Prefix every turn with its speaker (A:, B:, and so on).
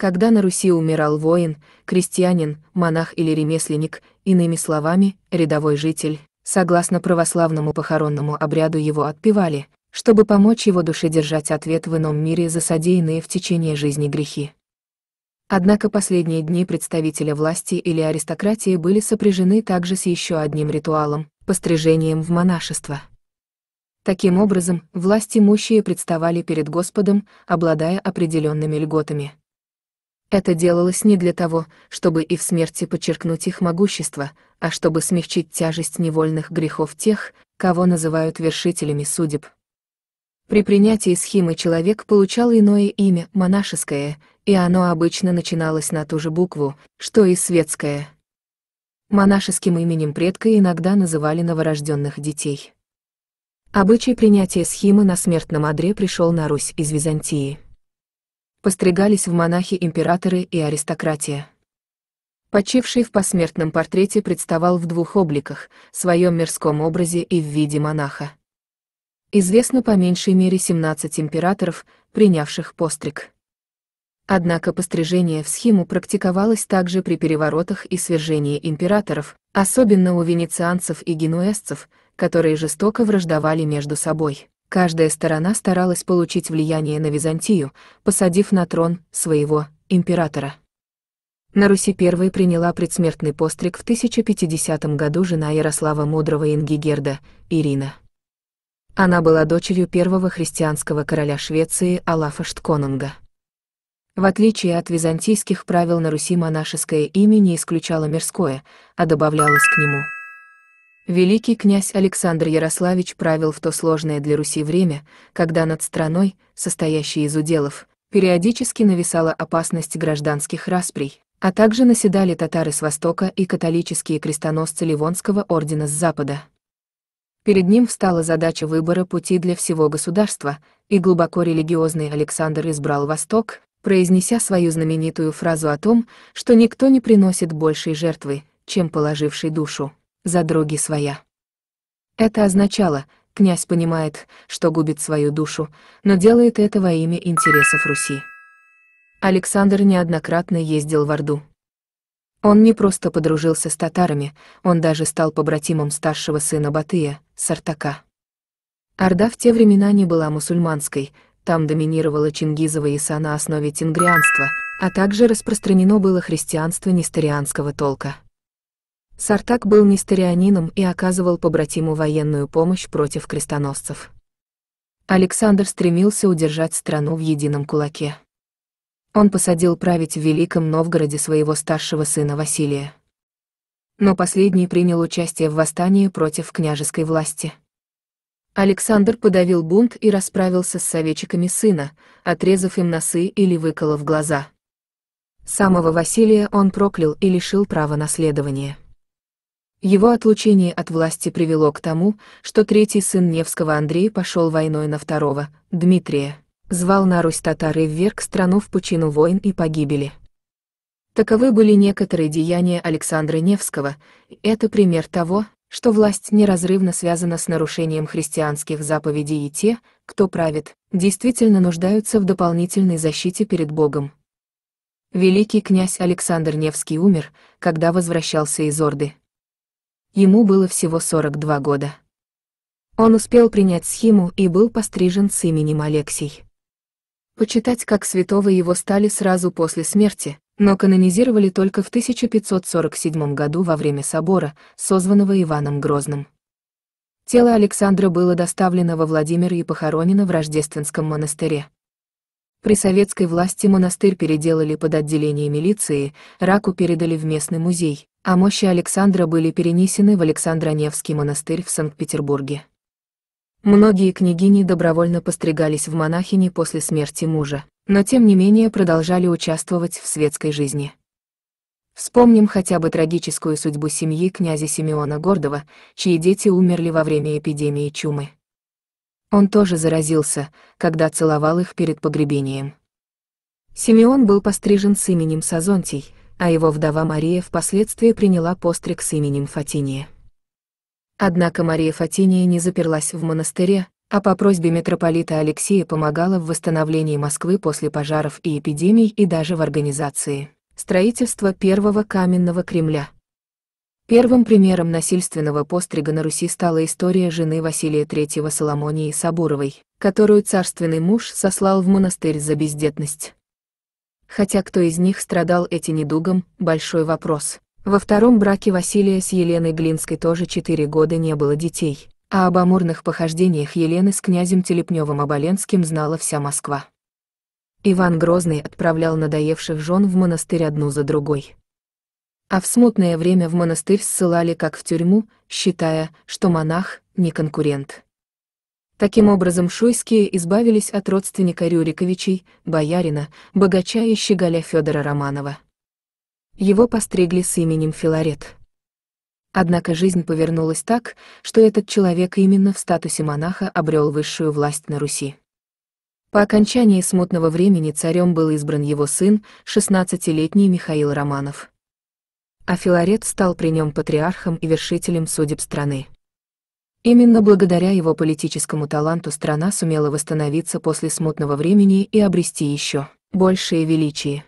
A: Когда на Руси умирал воин, крестьянин, монах или ремесленник, иными словами, рядовой житель, согласно православному похоронному обряду его отпевали, чтобы помочь его душе держать ответ в ином мире за содеянные в течение жизни грехи. Однако последние дни представителя власти или аристократии были сопряжены также с еще одним ритуалом – пострижением в монашество. Таким образом, власть имущие представали перед Господом, обладая определенными льготами – это делалось не для того, чтобы и в смерти подчеркнуть их могущество, а чтобы смягчить тяжесть невольных грехов тех, кого называют вершителями судеб. При принятии схемы человек получал иное имя, монашеское, и оно обычно начиналось на ту же букву, что и светское. Монашеским именем предка иногда называли новорожденных детей. Обычай принятия схимы на смертном одре пришел на Русь из Византии постригались в монахи императоры и аристократия. Почивший в посмертном портрете представал в двух обликах, в своем мирском образе и в виде монаха. Известно по меньшей мере 17 императоров, принявших постриг. Однако пострижение в схему практиковалось также при переворотах и свержении императоров, особенно у венецианцев и генуэзцев, которые жестоко враждовали между собой. Каждая сторона старалась получить влияние на Византию, посадив на трон своего императора. На Руси первой приняла предсмертный постриг в 1050 году жена Ярослава Мудрого Ингигерда, Ирина. Она была дочерью первого христианского короля Швеции Алафа Штконунга. В отличие от византийских правил на Руси монашеское имя не исключало мирское, а добавлялось к нему – Великий князь Александр Ярославич правил в то сложное для Руси время, когда над страной, состоящей из уделов, периодически нависала опасность гражданских расприй, а также наседали татары с востока и католические крестоносцы Ливонского ордена с запада. Перед ним встала задача выбора пути для всего государства, и глубоко религиозный Александр избрал Восток, произнеся свою знаменитую фразу о том, что никто не приносит большей жертвы, чем положивший душу за дроги своя. Это означало, князь понимает, что губит свою душу, но делает это во имя интересов Руси. Александр неоднократно ездил в Орду. Он не просто подружился с татарами, он даже стал побратимом старшего сына Батыя, Сартака. Орда в те времена не была мусульманской, там доминировала Чингизова Иса на основе тингрианства, а также распространено было христианство нестарианского толка. Сартак был нестерианином и оказывал побратиму военную помощь против крестоносцев. Александр стремился удержать страну в едином кулаке. Он посадил править в Великом Новгороде своего старшего сына Василия. Но последний принял участие в восстании против княжеской власти. Александр подавил бунт и расправился с советчиками сына, отрезав им носы или выколов глаза. Самого Василия он проклял и лишил права наследования. Его отлучение от власти привело к тому, что третий сын Невского Андрей пошел войной на второго, Дмитрия. Звал на Русь татары вверх вверг страну в пучину войн и погибели. Таковы были некоторые деяния Александра Невского, и это пример того, что власть неразрывно связана с нарушением христианских заповедей и те, кто правит, действительно нуждаются в дополнительной защите перед Богом. Великий князь Александр Невский умер, когда возвращался из Орды, Ему было всего 42 года. Он успел принять схему и был пострижен с именем Алексий. Почитать как святого его стали сразу после смерти, но канонизировали только в 1547 году во время собора, созванного Иваном Грозным. Тело Александра было доставлено во Владимир и похоронено в Рождественском монастыре. При советской власти монастырь переделали под отделение милиции, раку передали в местный музей, а мощи Александра были перенесены в Александроневский монастырь в Санкт-Петербурге. Многие княгини добровольно постригались в монахини после смерти мужа, но тем не менее продолжали участвовать в светской жизни. Вспомним хотя бы трагическую судьбу семьи князя Симеона Гордова, чьи дети умерли во время эпидемии чумы. Он тоже заразился, когда целовал их перед погребением. Симеон был пострижен с именем Сазонтий, а его вдова Мария впоследствии приняла постриг с именем Фатиния. Однако Мария Фатиния не заперлась в монастыре, а по просьбе митрополита Алексея помогала в восстановлении Москвы после пожаров и эпидемий и даже в организации строительства первого каменного Кремля – Первым примером насильственного пострига на Руси стала история жены Василия III Соломонии Сабуровой, которую царственный муж сослал в монастырь за бездетность. Хотя кто из них страдал этим недугом – большой вопрос. Во втором браке Василия с Еленой Глинской тоже четыре года не было детей, а об амурных похождениях Елены с князем Телепневым оболенским знала вся Москва. Иван Грозный отправлял надоевших жен в монастырь одну за другой а в смутное время в монастырь ссылали как в тюрьму, считая, что монах не конкурент. Таким образом шуйские избавились от родственника Рюриковичей, боярина, богача и щеголя Федора Романова. Его постригли с именем Филарет. Однако жизнь повернулась так, что этот человек именно в статусе монаха обрел высшую власть на Руси. По окончании смутного времени царем был избран его сын, 16-летний Михаил Романов а Филарет стал при нем патриархом и вершителем судеб страны. Именно благодаря его политическому таланту страна сумела восстановиться после смутного времени и обрести еще большее величие.